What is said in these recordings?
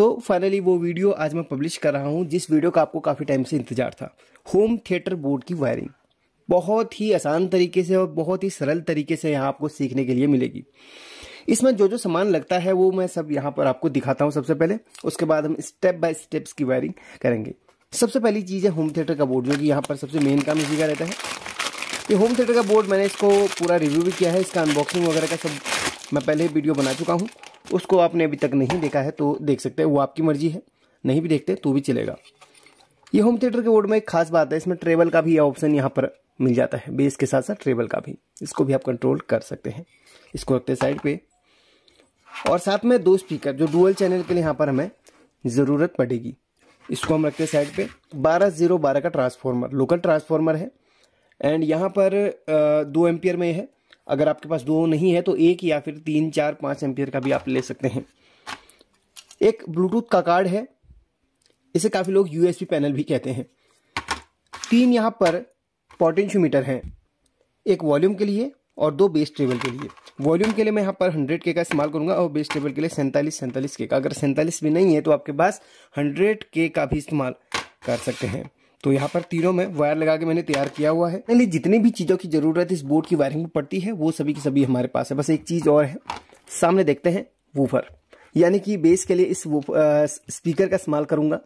तो फाइनली वो वीडियो आज मैं पब्लिश कर रहा हूँ जिस वीडियो का आपको काफ़ी टाइम से इंतजार था होम थिएटर बोर्ड की वायरिंग बहुत ही आसान तरीके से और बहुत ही सरल तरीके से यहाँ आपको सीखने के लिए मिलेगी इसमें जो जो सामान लगता है वो मैं सब यहाँ पर आपको दिखाता हूँ सबसे पहले उसके बाद हम स्टेप बाय स्टेप्स की वायरिंग करेंगे सबसे पहली चीज़ है होम थिएटर का बोर्ड जो कि यहाँ पर सबसे मेन काम इसी का रहता है ये होम थिएटर का बोर्ड मैंने इसको पूरा रिव्यू भी किया है इसका अनबॉक्सिंग वगैरह का सब मैं पहले वीडियो बना चुका हूँ उसको आपने अभी तक नहीं देखा है तो देख सकते हैं वो आपकी मर्जी है नहीं भी देखते तो भी चलेगा ये होम थिएटर के बोर्ड में एक खास बात है इसमें ट्रेवल का भी ऑप्शन यहाँ पर मिल जाता है बेस के साथ साथ ट्रेवल का भी इसको भी आप कंट्रोल कर सकते हैं इसको रखते साइड पे और साथ में दो स्पीकर जो डुअल चैनल के लिए यहाँ पर हमें ज़रूरत पड़ेगी इसको हम रखते साइड पे बारह जीरो बारह का ट्रांसफार्मर लोकल ट्रांसफार्मर है एंड यहाँ पर दो एम्पियर में है अगर आपके पास दो नहीं है तो एक या फिर तीन चार पाँच एम्पियर का भी आप ले सकते हैं एक ब्लूटूथ का कार्ड है इसे काफ़ी लोग यूएसबी पैनल भी कहते हैं तीन यहाँ पर पोटेंशियोमीटर हैं एक वॉल्यूम के लिए और दो बेस टेबल के लिए वॉल्यूम के लिए मैं यहाँ पर 100 के का इस्तेमाल करूंगा और बेस टेबल के लिए सैंतालीस सैंतालीस के का अगर सैंतालीस भी नहीं है तो आपके पास 100 के का भी इस्तेमाल कर सकते हैं तो यहाँ पर तीनों में वायर लगा के मैंने तैयार किया हुआ है यानी जितनी भी चीज़ों की ज़रूरत इस बोर्ड की वायरिंग में पड़ती है वो सभी की सभी हमारे पास है बस एक चीज़ और है सामने देखते हैं वूफर यानी कि बेस के लिए इस आ, स्पीकर का इस्तेमाल करूँगा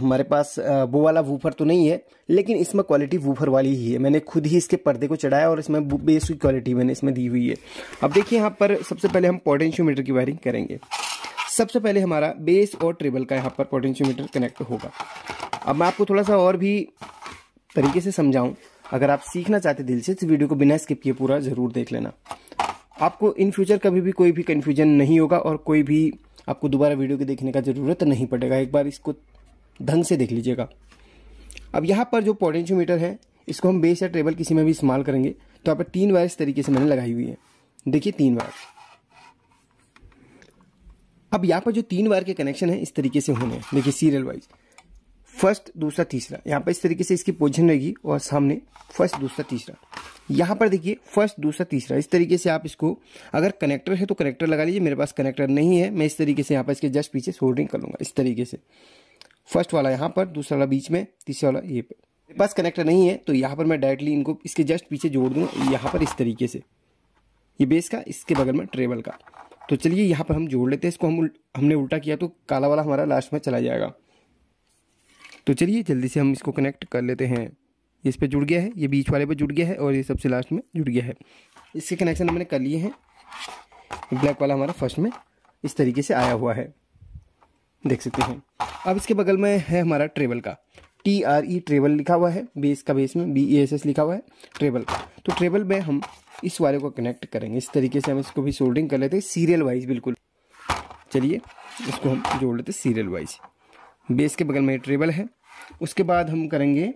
हमारे पास वो वाला वूफर तो नहीं है लेकिन इसमें क्वालिटी वूफर वाली ही है मैंने खुद ही इसके पर्दे को चढ़ाया और इसमें बेस की क्वालिटी मैंने इसमें दी हुई है अब देखिए यहाँ पर सबसे पहले हम पोटेंशियोमीटर की वायरिंग करेंगे सबसे पहले हमारा बेस और ट्रेबल का यहाँ पर पोटेंशियोमीटर कनेक्ट होगा अब मैं आपको थोड़ा सा और भी तरीके से समझाऊं अगर आप सीखना चाहते दिल से तो वीडियो को बिना स्किप किए पूरा ज़रूर देख लेना आपको इन फ्यूचर कभी भी कोई भी कन्फ्यूजन नहीं होगा और कोई भी आपको दोबारा वीडियो के देखने का ज़रूरत नहीं पड़ेगा एक बार इसको ढंग से देख लीजिएगा अब यहाँ पर जो पोटेंशियोमीटर है इसको हम बेस या ट्रेबल किसी में भी इस्तेमाल करेंगे तो यहाँ पर तीन वायर इस तरीके से मैंने लगाई हुई है देखिए तीन वायर अब यहाँ पर जो तीन वायर के कनेक्शन है इस तरीके से होने हैं देखिए सीरियल वाइज फर्स्ट दूसरा तीसरा यहाँ पर इस तरीके से इसकी पोजिशन रहेगी और सामने फर्स्ट दूसरा तीसरा यहाँ पर देखिए फर्स्ट दूसरा तीसरा इस तरीके से आप इसको अगर कनेक्टर है तो कनेक्टर लगा लीजिए मेरे पास कनेक्टर नहीं है मैं इस तरीके से यहाँ पर इसके जस्ट पीछे सोल्डरिंग कर लूँगा इस तरीके से फर्स्ट वाला यहाँ पर दूसरा वाला बीच में तीसरा वाला ये पर मेरे पास कनेक्टर नहीं है तो यहाँ पर मैं डायरेक्टली इनको इसके जस्ट पीछे जोड़ दूँगा यहाँ पर इस तरीके से ये बेस का इसके बगल में ट्रेबल का तो चलिए यहाँ पर हम जोड़ लेते हैं इसको हम हमने उल्टा किया तो काला वाला हमारा लास्ट में चला जाएगा तो चलिए जल्दी से हम इसको कनेक्ट कर लेते हैं इस पर जुड़ गया है ये बीच वाले पर जुड़ गया है और ये सबसे लास्ट में जुड़ गया है इसके कनेक्शन हमने कर लिए हैं ब्लैक वाला हमारा फर्स्ट में इस तरीके से आया हुआ है देख सकते हैं अब इसके बगल में है हमारा ट्रेबल का टी आर ई ट्रेबल लिखा हुआ है बेस का बेस में बी ई एस एस लिखा हुआ है ट्रेबल तो ट्रेबल में हम इस वाले को कनेक्ट करेंगे इस तरीके से हम इसको भी सोल्डिंग कर लेते हैं सीरियल वाइज बिल्कुल चलिए इसको हम जोड़ लेते हैं सीरियल वाइज बेस के बगल में ट्रेबल है उसके बाद हम करेंगे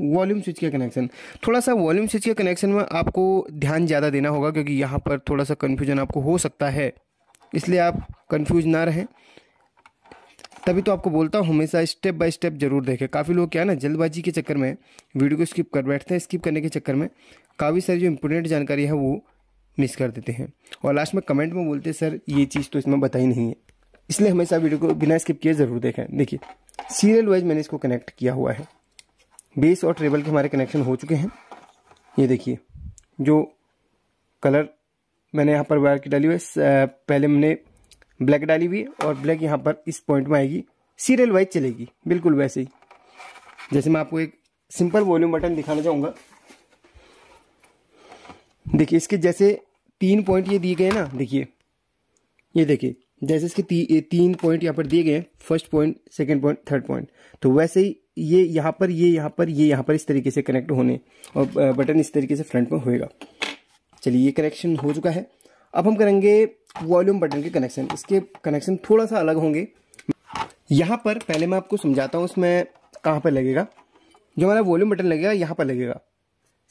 वॉल्यूम स्विच के कनेक्शन थोड़ा सा वॉल्यूम स्विच के कनेक्शन में आपको ध्यान ज़्यादा देना होगा क्योंकि यहाँ पर थोड़ा सा कन्फ्यूजन आपको हो सकता है इसलिए आप कन्फ्यूज ना रहें तभी तो आपको बोलता हूँ हमेशा स्टेप बाय स्टेप जरूर देखें काफ़ी लोग क्या ना जल्दबाजी के चक्कर में वीडियो को स्किप कर बैठते हैं स्किप करने के चक्कर में काफ़ी सारी जो इम्पोर्टेंट जानकारी है वो मिस कर देते हैं और लास्ट में कमेंट में बोलते हैं सर ये चीज़ तो इसमें बताई नहीं है इसलिए हमेशा वीडियो को बिना स्किप किए ज़रूर देखें देखिए सीरियल वाइज मैंने इसको कनेक्ट किया हुआ है बेस और ट्रेबल के हमारे कनेक्शन हो चुके हैं ये देखिए जो कलर मैंने यहाँ पर वायर की डाली हुई है पहले मैंने ब्लैक डाली हुई है और ब्लैक यहाँ पर इस पॉइंट में आएगी सीरियल वाइज चलेगी बिल्कुल वैसे ही जैसे मैं आपको एक सिंपल वॉल्यूम बटन दिखाना चाहूँगा देखिए इसके जैसे तीन पॉइंट ये दिए गए ना देखिए ये देखिए जैसे इसके ती, तीन पॉइंट यहाँ पर दिए गए first point second point third point तो वैसे ही ये यहाँ पर ये यहाँ पर ये यहाँ पर इस तरीके से कनेक्ट होने और बटन इस तरीके से फ्रंट में होएगा चलिए ये कनेक्शन हो चुका है अब हम करेंगे वॉल्यूम बटन के कनेक्शन इसके कनेक्शन थोड़ा सा अलग होंगे यहाँ पर पहले मैं आपको समझाता हूँ इसमें कहाँ पर लगेगा जो हमारा वॉल्यूम बटन लगेगा यहाँ पर लगेगा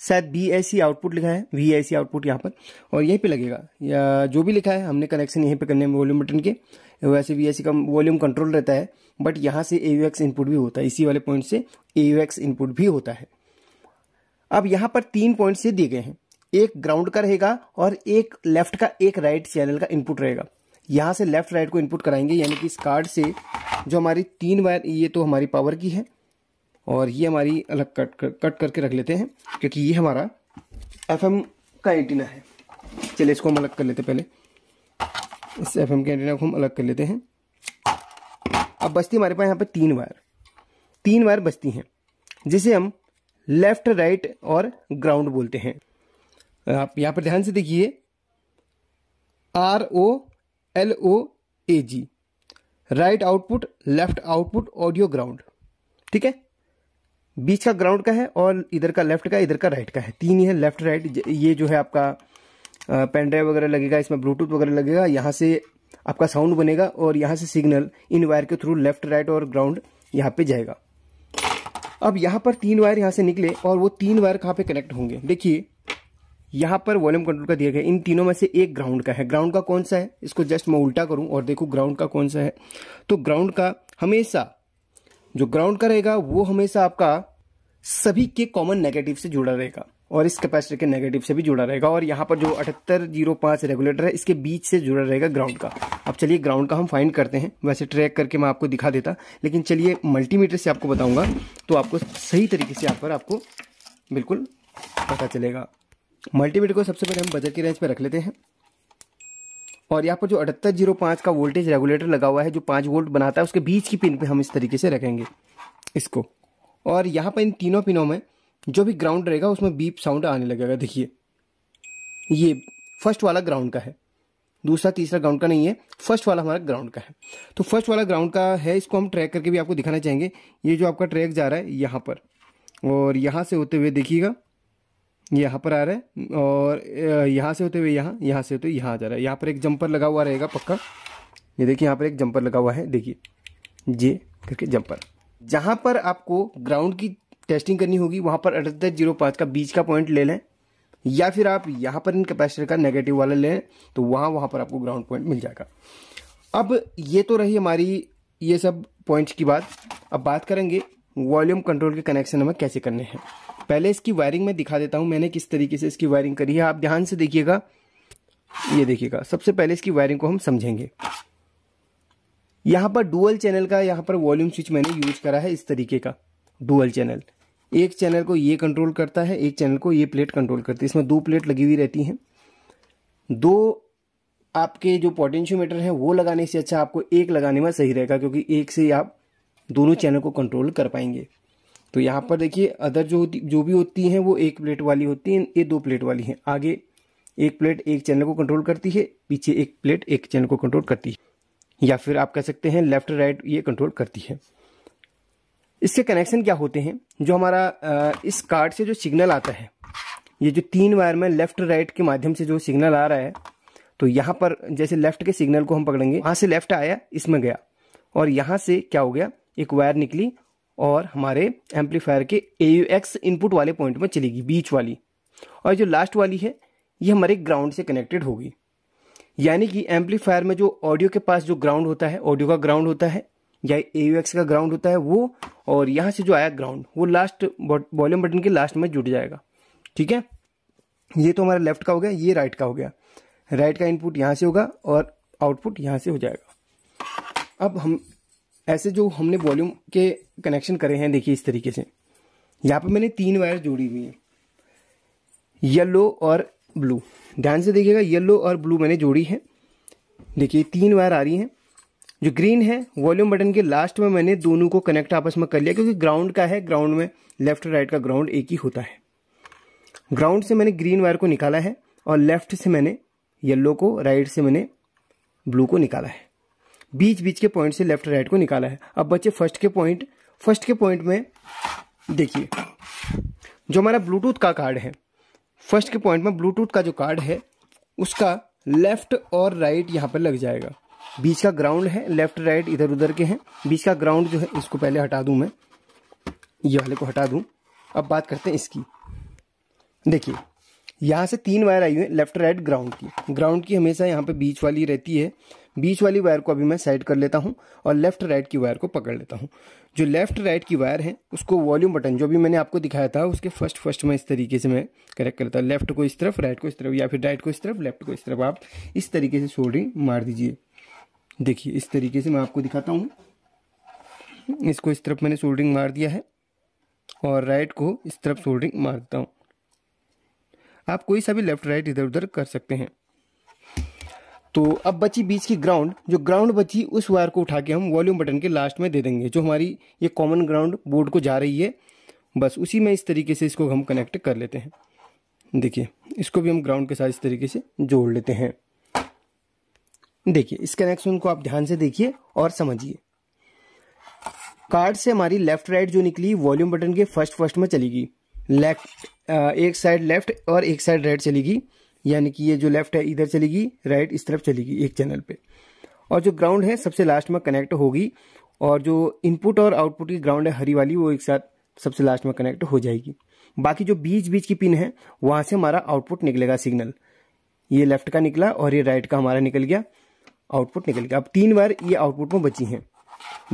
शायद बी आई सी आउटपुट लिखा है वी आई सी आउटपुट यहाँ पर और यहीं पे लगेगा या जो भी लिखा है हमने कनेक्शन यहीं पे करने में वॉल्यूम बटन के वैसे वी आई सी का वॉल्यूम कंट्रोल रहता है बट यहाँ से ए यू एक्स इनपुट भी होता है इसी वाले पॉइंट से ए यू एक्स इनपुट भी होता है अब यहाँ पर तीन पॉइंट से दिए गए हैं एक ग्राउंड का रहेगा और एक लेफ्ट का एक राइट चैनल का इनपुट रहेगा यहाँ से लेफ्ट राइट को इनपुट कराएंगे यानी कि इस कार्ड से जो हमारी तीन वायर ये तो हमारी पावर की है और ये हमारी अलग कट कर, कट करके रख लेते हैं क्योंकि ये हमारा एफएम का एंटीना है चलिए इसको हम अलग कर लेते पहले इस एफ के एंटीना को हम अलग कर लेते हैं अब बचती हमारे पास यहाँ पर तीन वायर तीन वायर बचती हैं जिसे हम लेफ्ट राइट और ग्राउंड बोलते हैं आप यहाँ पर ध्यान से देखिए R O L O A G right output left output audio ground ठीक है बीच का ग्राउंड का है और इधर का लेफ्ट का इधर का राइट का है तीन ही है लेफ्ट राइट ये जो है आपका पेन ड्राइव वगैरह लगेगा इसमें ब्लूटूथ वगैरह लगेगा यहाँ से आपका साउंड बनेगा और यहाँ से सिग्नल इन वायर के थ्रू लेफ्ट राइट और ग्राउंड यहाँ पे जाएगा अब यहाँ पर तीन वायर यहाँ से निकले और वो तीन वायर कहाँ पे कनेक्ट होंगे देखिए यहाँ पर वॉल्यूम कंट्रोल का दिया गया इन तीनों में से एक ग्राउंड का है ग्राउंड का कौन सा है इसको जस्ट मैं उल्टा करूँ और देखूँ ग्राउंड का कौन सा है तो ग्राउंड का हमेशा जो ग्राउंड का रहेगा वो हमेशा आपका सभी के कॉमन नेगेटिव से जुड़ा रहेगा और इस कैपेसिटर के नेगेटिव से भी जुड़ा रहेगा और यहाँ पर जो अठहत्तर जीरो पाँच रेगुलेटर है इसके बीच से जुड़ा रहेगा ग्राउंड का अब चलिए ग्राउंड का हम फाइंड करते हैं वैसे ट्रैक करके मैं आपको दिखा देता लेकिन चलिए मल्टीमीटर से आपको बताऊंगा तो आपको सही तरीके से यहाँ पर आपको बिल्कुल पता चलेगा मल्टीमीटर को सबसे पहले हम बजट की रेंज पर रख लेते हैं और यहाँ पर जो अठहत्तर जीरो पाँच का वोल्टेज रेगुलेटर लगा हुआ है जो पाँच वोल्ट बनाता है उसके बीच की पिन पे हम इस तरीके से रखेंगे इसको और यहाँ पर इन तीनों पिनों में जो भी ग्राउंड रहेगा उसमें बीप साउंड आने लगेगा देखिए ये फर्स्ट वाला ग्राउंड का है दूसरा तीसरा ग्राउंड का नहीं है फर्स्ट वाला हमारा ग्राउंड का है तो फर्स्ट वाला ग्राउंड का है इसको हम ट्रैक करके भी आपको दिखाना चाहेंगे ये जो आपका ट्रैक जा रहा है यहाँ पर और यहाँ से होते हुए देखिएगा यहाँ पर आ रहा है और यहाँ से होते हुए यहाँ यहाँ से होते हुए यहाँ जा रहा है यहाँ पर एक जंपर लगा हुआ रहेगा पक्का ये देखिए यहाँ पर एक जंपर लगा हुआ है देखिए जे करके जंपर जहाँ पर आपको ग्राउंड की टेस्टिंग करनी होगी वहाँ पर अठहत्तर जीरो पाँच का बीच का पॉइंट ले लें या फिर आप यहाँ पर इन कैपेसिटर का नेगेटिव वाला लें तो वहाँ वहाँ पर आपको ग्राउंड पॉइंट मिल जाएगा अब ये तो रही हमारी ये सब पॉइंट्स की बात अब बात करेंगे वॉल्यूम कंट्रोल के कनेक्शन हमें कैसे करने हैं पहले इसकी वायरिंग में दिखा देता हूँ मैंने किस तरीके से इसकी वायरिंग करी है आप ध्यान से देखिएगा ये देखिएगा सबसे पहले इसकी वायरिंग को हम समझेंगे यहाँ पर डुअल चैनल का यहाँ पर वॉल्यूम स्विच मैंने यूज करा है इस तरीके का डुअल चैनल एक चैनल को ये कंट्रोल करता है एक चैनल को ये प्लेट कंट्रोल करती है इसमें दो प्लेट लगी हुई रहती हैं दो आपके जो पोटेंशियोमीटर हैं वो लगाने से अच्छा आपको एक लगाने में सही रहेगा क्योंकि एक से आप दोनों चैनल को कंट्रोल कर पाएंगे तो यहाँ पर देखिए अदर जो जो भी होती हैं वो एक प्लेट वाली होती हैं ये दो प्लेट वाली हैं आगे एक प्लेट एक चैनल को कंट्रोल करती है पीछे एक प्लेट एक चैनल को कंट्रोल करती है या फिर आप कह सकते हैं लेफ्ट राइट ये कंट्रोल करती है इसके कनेक्शन क्या होते हैं जो हमारा इस कार्ड से जो सिग्नल आता है ये जो तीन वायर में लेफ्ट राइट के माध्यम से जो सिग्नल आ रहा है तो यहाँ पर जैसे लेफ्ट के सिग्नल को हम पकड़ेंगे वहाँ से लेफ्ट आया इसमें गया और यहाँ से क्या हो गया एक वायर निकली और हमारे एम्पलीफायर के ए यू एक्स इनपुट वाले पॉइंट में चलेगी बीच वाली और जो लास्ट वाली है ये हमारे ग्राउंड से कनेक्टेड होगी यानी कि एम्पलीफायर में जो ऑडियो के पास जो ग्राउंड होता है ऑडियो का ग्राउंड होता है या ए यू एक्स का ग्राउंड होता है वो और यहाँ से जो आया ग्राउंड वो लास्ट वॉल्यूम बटन के लास्ट में जुट जाएगा ठीक है ये तो हमारा लेफ्ट का हो गया ये राइट का हो गया राइट का इनपुट यहाँ से होगा और आउटपुट यहाँ से हो जाएगा अब हम ऐसे जो हमने वॉल्यूम के कनेक्शन करे हैं देखिए इस तरीके से यहाँ पर मैंने तीन वायर जोड़ी हुई है येलो और ब्लू ध्यान से देखिएगा येलो और ब्लू मैंने जोड़ी है देखिए तीन वायर आ रही हैं जो ग्रीन है वॉल्यूम बटन के लास्ट में मैंने दोनों को कनेक्ट आपस में कर लिया क्योंकि ग्राउंड का है ग्राउंड में लेफ्ट और राइट का ग्राउंड एक ही होता है ग्राउंड से मैंने ग्रीन वायर को निकाला है और लेफ्ट से मैंने येलो को राइट से मैंने ब्लू को निकाला है बीच बीच के पॉइंट से लेफ्ट राइट को निकाला है अब बच्चे फर्स्ट के पॉइंट फर्स्ट के पॉइंट में देखिए जो हमारा ब्लूटूथ का कार्ड है फर्स्ट के पॉइंट में ब्लूटूथ का जो कार्ड है उसका लेफ्ट और राइट यहाँ पर लग जाएगा बीच का ग्राउंड है लेफ्ट राइट इधर उधर के हैं बीच का ग्राउंड जो है इसको पहले हटा दूँ मैं ये वाले को हटा दूँ अब बात करते हैं इसकी देखिए यहाँ से तीन वायर आई हुई है लेफ्ट राइट ग्राउंड की ग्राउंड की हमेशा यहाँ पे बीच वाली रहती है बीच वाली वायर को अभी मैं साइड कर लेता हूँ और लेफ्ट राइट की वायर को पकड़ लेता हूँ जो लेफ्ट राइट की वायर है उसको वॉल्यूम बटन जो भी मैंने आपको दिखाया था उसके फर्स्ट फर्स्ट में इस तरीके से मैं करेक्ट करता हूँ लेफ्ट को इस तरफ राइट को इस तरफ या फिर राइट को इस तरफ लेफ्ट को इस तरफ आप इस तरीके से सोल्डरिंग मार दीजिए देखिए इस तरीके से मैं आपको दिखाता हूँ इसको इस तरफ मैंने सोल्डरिंग मार दिया है और राइट को इस तरफ सोल्डरिंग मार देता हूँ आप कोई सा भी लेफ्ट राइट इधर उधर कर सकते हैं तो अब बची बीच की ग्राउंड जो ग्राउंड बची उस वायर को उठा के हम वॉल्यूम बटन के लास्ट में दे देंगे जो हमारी ये कॉमन ग्राउंड बोर्ड को जा रही है बस उसी में इस तरीके से इसको हम कनेक्ट कर लेते हैं देखिए इसको भी हम ग्राउंड के साथ इस तरीके से जोड़ लेते हैं देखिए इस कनेक्शन को आप ध्यान से देखिए और समझिए कार्ड से हमारी लेफ्ट राइट जो निकली वॉल्यूम बटन के फर्स्ट फर्स्ट में चलेगी लेफ्ट एक साइड लेफ्ट और एक साइड राइट चलेगी यानी कि ये जो लेफ्ट है इधर चलेगी राइट इस तरफ चलेगी एक चैनल पे और जो ग्राउंड है सबसे लास्ट में कनेक्ट होगी और जो इनपुट और आउटपुट की ग्राउंड है हरी वाली वो एक साथ सबसे लास्ट में कनेक्ट हो जाएगी बाकी जो बीच बीच की पिन है वहां से हमारा आउटपुट निकलेगा सिग्नल ये लेफ्ट का निकला और ये राइट का हमारा निकल गया आउटपुट निकल गया अब तीन बार ये आउटपुट में बची हैं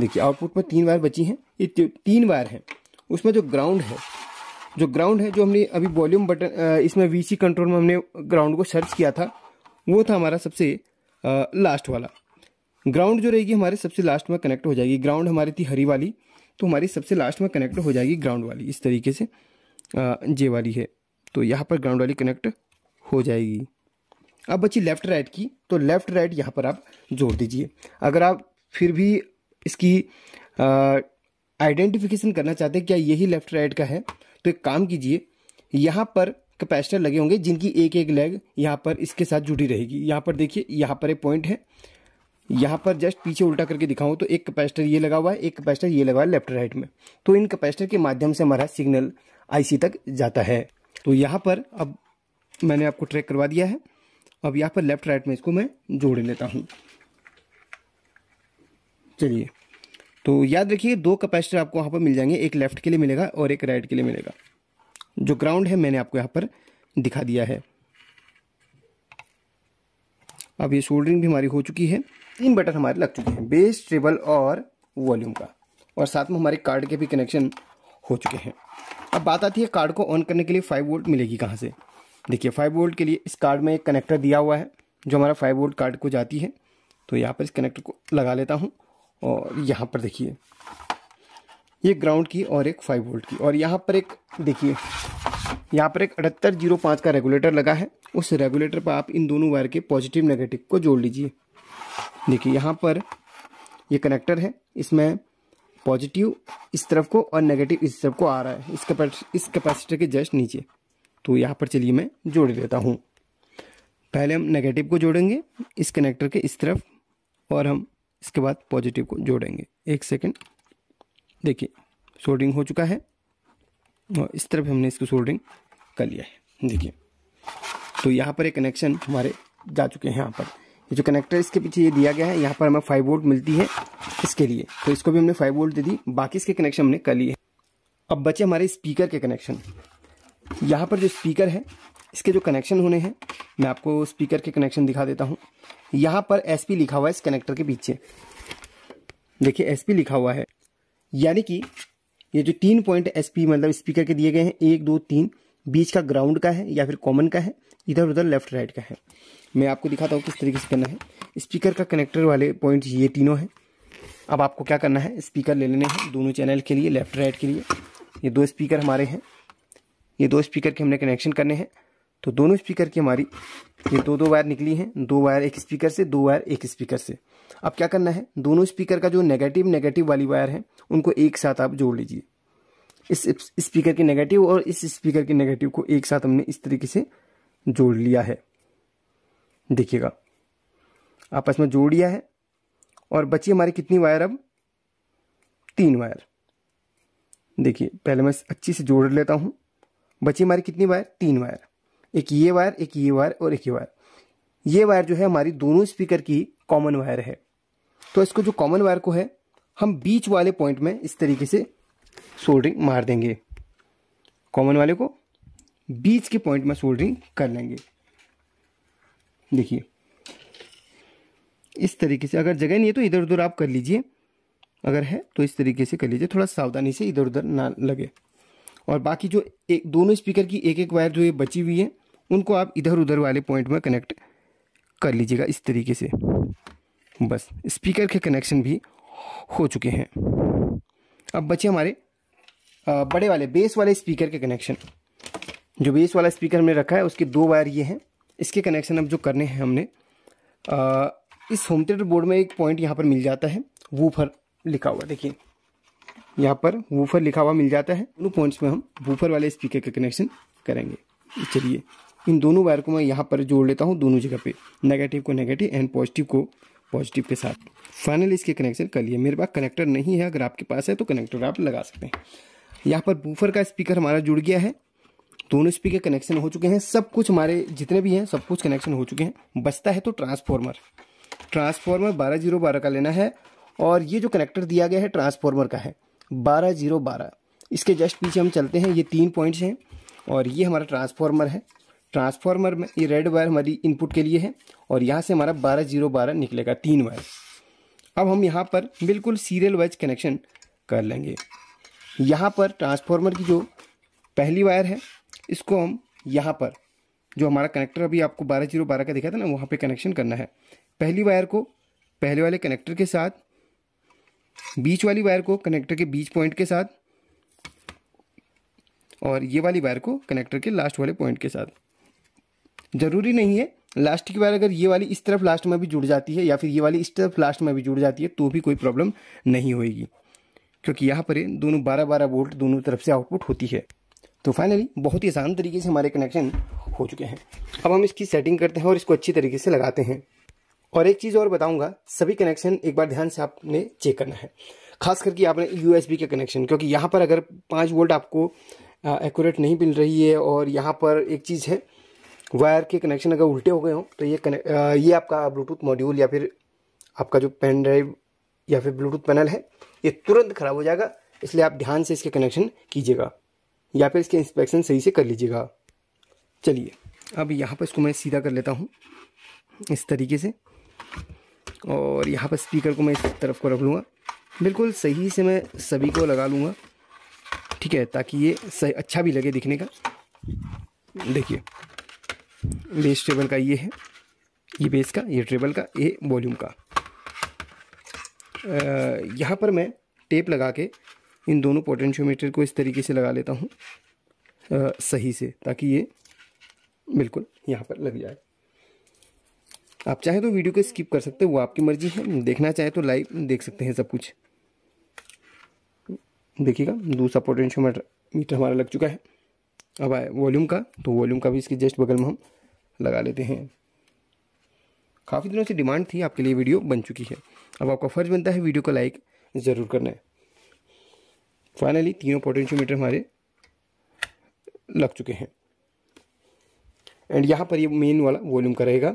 देखिए आउटपुट में तीन बार बची हैं ये तीन बार है उसमें जो ग्राउंड है जो ग्राउंड है जो हमने अभी वॉल्यूम बटन इसमें वीसी कंट्रोल में हमने ग्राउंड को सर्च किया था वो था हमारा सबसे लास्ट वाला ग्राउंड जो रहेगी हमारे सबसे लास्ट में कनेक्ट हो जाएगी ग्राउंड हमारी थी हरी वाली तो हमारी सबसे लास्ट में कनेक्ट हो जाएगी ग्राउंड वाली इस तरीके से जे वाली है तो यहाँ पर ग्राउंड वाली कनेक्ट हो जाएगी अब बची लेफ़्ट राइट की तो लेफ़्ट राइट यहाँ पर आप जोड़ दीजिए अगर आप फिर भी इसकी आइडेंटिफिकेशन करना चाहते हैं क्या यही लेफ़्ट राइट का है तो एक काम कीजिए यहाँ पर कैपेसिटर लगे होंगे जिनकी एक एक लेग यहाँ पर इसके साथ जुड़ी रहेगी यहाँ पर देखिए यहाँ पर एक पॉइंट है यहाँ पर जस्ट पीछे उल्टा करके दिखाऊं तो एक कैपेसिटर ये लगा हुआ है एक कैपेसिटर ये लगा हुआ है लेफ्ट राइट में तो इन कैपेसिटर के माध्यम से हमारा सिग्नल आईसी तक जाता है तो यहाँ पर अब मैंने आपको ट्रैक करवा दिया है अब यहाँ पर लेफ्ट राइट में इसको मैं जोड़ लेता हूँ चलिए तो याद रखिए दो कैपेसिटर आपको वहाँ पर मिल जाएंगे एक लेफ्ट के लिए मिलेगा और एक राइट के लिए मिलेगा जो ग्राउंड है मैंने आपको यहाँ पर दिखा दिया है अब ये शोल्डरिंग भी हमारी हो चुकी है तीन बटन हमारे लग चुके हैं बेस ट्रेबल और वॉल्यूम का और साथ में हमारे कार्ड के भी कनेक्शन हो चुके हैं अब बात आती है कार्ड को ऑन करने के लिए फाइव वोल्ट मिलेगी कहाँ से देखिए फाइव वोल्ट के लिए इस कार्ड में एक कनेक्टर दिया हुआ है जो हमारा फाइव वोल्ट कार्ड को जाती है तो यहाँ पर इस कनेक्टर को लगा लेता हूँ और यहाँ पर देखिए ये ग्राउंड की और एक फाइव वोल्ट की और यहाँ पर एक देखिए यहाँ पर एक अठहत्तर जीरो पाँच का रेगुलेटर लगा है उस रेगुलेटर पर आप इन दोनों वायर के पॉजिटिव नेगेटिव को जोड़ लीजिए देखिए यहाँ पर ये कनेक्टर है इसमें पॉजिटिव इस तरफ को और नेगेटिव इस तरफ को आ रहा है इस कपैस इस कैपेसिटर के जस्ट नीचे तो यहाँ पर चलिए मैं जोड़ देता हूँ पहले हम नेगेटिव को जोड़ेंगे इस कनेक्टर के इस तरफ और हम इसके बाद पॉजिटिव को जोड़ेंगे एक सेकेंड देखिए सोल्डरिंग हो चुका है और इस तरफ हमने इसको सोल्डरिंग कर लिया है देखिए तो यहाँ पर एक कनेक्शन हमारे जा चुके हैं यहाँ पर ये जो कनेक्टर इसके पीछे ये दिया गया है यहाँ पर हमें फाइव वोल्ट मिलती है इसके लिए तो इसको भी हमने फाइव वोल्ट दे दी बाकी इसके कनेक्शन हमने कर लिए अब बचे हमारे स्पीकर के कनेक्शन यहाँ पर जो स्पीकर है इसके जो कनेक्शन होने हैं मैं आपको स्पीकर के कनेक्शन दिखा देता हूँ यहाँ पर पी लिखा हुआ है इस कनेक्टर के पीछे देखिए पी लिखा हुआ है यानी कि ये जो तीन पॉइंट पी मतलब स्पीकर के दिए गए हैं एक दो तीन बीच का ग्राउंड का है या फिर कॉमन का है इधर उधर लेफ्ट राइट का है मैं आपको दिखाता हूँ किस तरीके से करना है स्पीकर का कनेक्टर वाले पॉइंट ये तीनों हैं अब आपको क्या करना है स्पीकर ले लेने हैं दोनों चैनल के लिए लेफ्ट राइट के लिए ये दो स्पीकर हमारे हैं ये दो स्पीकर के हमने कनेक्शन करने हैं तो दोनों स्पीकर की हमारी ये दो दो वायर निकली हैं दो वायर एक स्पीकर से दो वायर एक स्पीकर से अब क्या करना है दोनों स्पीकर का जो नेगेटिव नेगेटिव वाली वायर है उनको एक साथ आप जोड़ लीजिए इस स्पीकर के नेगेटिव और इस स्पीकर के नेगेटिव को एक साथ हमने इस तरीके से जोड़ लिया है देखिएगा आपस में जोड़ लिया है और बची हमारी कितनी वायर अब तीन वायर देखिए पहले मैं अच्छी से जोड़ लेता हूँ बची हमारी कितनी वायर तीन वायर एक ये वायर एक ये वायर और एक ये वायर ये वायर जो है हमारी दोनों स्पीकर की कॉमन वायर है तो इसको जो कॉमन वायर को है हम बीच वाले पॉइंट में इस तरीके से सोल्डरिंग मार देंगे कॉमन वाले को बीच के पॉइंट में सोल्डरिंग कर लेंगे देखिए इस तरीके से अगर जगह नहीं है तो इधर उधर आप कर लीजिए अगर है तो इस तरीके से कर लीजिए थोड़ा सावधानी से इधर उधर ना लगे और बाकी जो एक दोनों स्पीकर की एक एक वायर जो ये बची हुई है उनको आप इधर उधर वाले पॉइंट में कनेक्ट कर लीजिएगा इस तरीके से बस स्पीकर के कनेक्शन भी हो चुके हैं अब बचे हमारे बड़े वाले बेस वाले स्पीकर के कनेक्शन जो बेस वाला स्पीकर हमने रखा है उसके दो वायर ये हैं इसके कनेक्शन अब जो करने हैं हमने आ, इस होम थिएटर बोर्ड में एक पॉइंट यहाँ पर मिल जाता है वूफर लिखा हुआ देखिए यहाँ पर वूफर लिखा हुआ मिल जाता है उन पॉइंट्स में हम वूफर वाले स्पीकर के कनेक्शन करेंगे चलिए इन दोनों वायर को मैं यहाँ पर जोड़ लेता हूँ दोनों जगह पे नेगेटिव को नेगेटिव एंड पॉजिटिव को पॉजिटिव के साथ फाइनल इसके कनेक्शन कर लिए मेरे पास कनेक्टर नहीं है अगर आपके पास है तो कनेक्टर आप लगा सकते हैं यहाँ पर बूफर का स्पीकर हमारा जुड़ गया है दोनों स्पीकर कनेक्शन हो चुके हैं सब कुछ हमारे जितने भी हैं सब कुछ कनेक्शन हो चुके हैं बचता है तो ट्रांसफॉर्मर ट्रांसफॉर्मर बारह जीरो बारह का लेना है और ये जो कनेक्टर दिया गया है ट्रांसफॉर्मर का है बारह जीरो बारह इसके जस्ट पीछे हम चलते हैं ये तीन पॉइंट्स हैं और ये हमारा ट्रांसफॉर्मर है ट्रांसफार्मर में ये रेड वायर हमारी इनपुट के लिए है और यहाँ से हमारा बारह जीरो बारह निकलेगा तीन वायर अब हम यहाँ पर बिल्कुल सीरियल वाइज कनेक्शन कर लेंगे यहाँ पर ट्रांसफार्मर की जो पहली वायर है इसको हम यहाँ पर जो हमारा कनेक्टर अभी आपको बारह जीरो बारह का दिखा था ना वहाँ पे कनेक्शन करना है पहली वायर को पहले वाले कनेक्टर के साथ बीच वाली वायर को कनेक्टर के बीच पॉइंट के साथ और ये वाली वायर को कनेक्टर के लास्ट वाले पॉइंट के साथ ज़रूरी नहीं है लास्ट की बार अगर ये वाली इस तरफ लास्ट में भी जुड़ जाती है या फिर ये वाली इस तरफ लास्ट में भी जुड़ जाती है तो भी कोई प्रॉब्लम नहीं होगी क्योंकि यहाँ पर दोनों बारह बारह वोल्ट दोनों तरफ से आउटपुट होती है तो फाइनली बहुत ही आसान तरीके से हमारे कनेक्शन हो चुके हैं अब हम इसकी सेटिंग करते हैं और इसको अच्छी तरीके से लगाते हैं और एक चीज़ और बताऊंगा सभी कनेक्शन एक बार ध्यान से आपने चेक करना है खास करके आपने यूएसबी के कनेक्शन क्योंकि यहाँ पर अगर पाँच वोल्ट आपको एक्यूरेट नहीं मिल रही है और यहाँ पर एक चीज़ है वायर के कनेक्शन अगर उल्टे हो गए हों तो ये कनेक्ट ये आपका ब्लूटूथ मॉड्यूल या फिर आपका जो पेन ड्राइव या फिर ब्लूटूथ पैनल है ये तुरंत ख़राब हो जाएगा इसलिए आप ध्यान से इसके कनेक्शन कीजिएगा या फिर इसके इंस्पेक्शन सही से कर लीजिएगा चलिए अब यहाँ पर इसको मैं सीधा कर लेता हूँ इस तरीके से और यहाँ पर स्पीकर को मैं इस तरफ को रख लूँगा बिल्कुल सही से मैं सभी को लगा लूँगा ठीक है ताकि ये सही अच्छा भी लगे दिखने का देखिए बेस ट्रेबल का ये है ये बेस का ये ट्रेबल का ये वॉल्यूम का यहाँ पर मैं टेप लगा के इन दोनों पोटेंशियोमीटर को इस तरीके से लगा लेता हूँ सही से ताकि ये बिल्कुल यहाँ पर लग जाए आप चाहे तो वीडियो को स्किप कर सकते हो वो आपकी मर्जी है देखना चाहे तो लाइव देख सकते हैं सब कुछ देखिएगा दूसरा पोटेंशियोमीटर मीटर हमारा लग चुका है अब आए वॉल्यूम का तो वॉल्यूम का भी इसके जस्ट बगल में हम लगा लेते हैं काफ़ी दिनों से डिमांड थी आपके लिए वीडियो बन चुकी है अब आपका फ़र्ज बनता है वीडियो को लाइक ज़रूर करना है फाइनली तीनों पोटेंशियोमीटर हमारे लग चुके हैं एंड यहाँ पर ये मेन वाला वॉल्यूम का रहेगा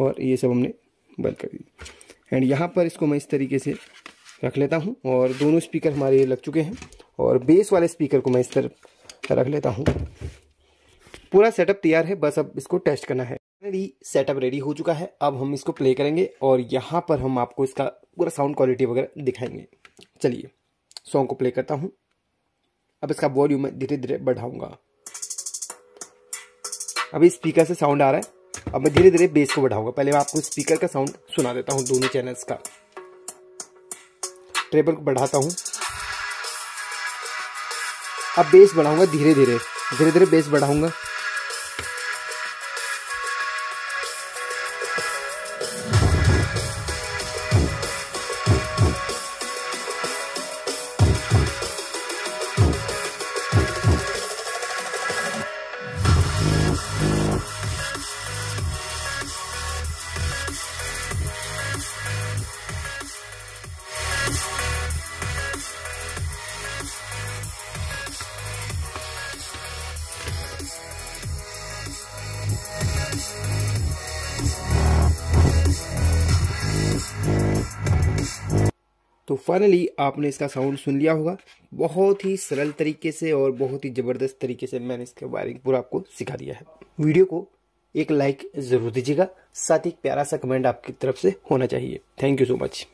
और ये सब हमने बंद कर दिया एंड यहाँ पर इसको मैं इस तरीके से रख लेता हूँ और दोनों स्पीकर हमारे लग चुके हैं और बेस वाले स्पीकर को मैं इस तरफ रख लेता हूँ पूरा सेटअप तैयार है बस अब इसको टेस्ट करना है सेटअप रेडी हो चुका है अब हम इसको प्ले करेंगे और यहाँ पर हम आपको इसका पूरा साउंड क्वालिटी वगैरह दिखाएंगे चलिए सॉन्ग को प्ले करता हूँ अब इसका वॉल्यूम मैं धीरे धीरे बढ़ाऊंगा अभी स्पीकर से साउंड आ रहा है अब मैं धीरे धीरे बेस को बढ़ाऊंगा पहले मैं आपको स्पीकर का साउंड सुना देता हूँ दोनों चैनल्स का ट्रेबल को बढ़ाता हूँ अब बेस बढ़ाऊंगा धीरे धीरे धीरे धीरे बेस बढ़ाऊंगा Thank you. फाइनली आपने इसका साउंड सुन लिया होगा बहुत ही सरल तरीके से और बहुत ही ज़बरदस्त तरीके से मैंने इसके वायरिंग पूरा आपको सिखा दिया है वीडियो को एक लाइक ज़रूर दीजिएगा साथ ही प्यारा सा कमेंट आपकी तरफ से होना चाहिए थैंक यू सो मच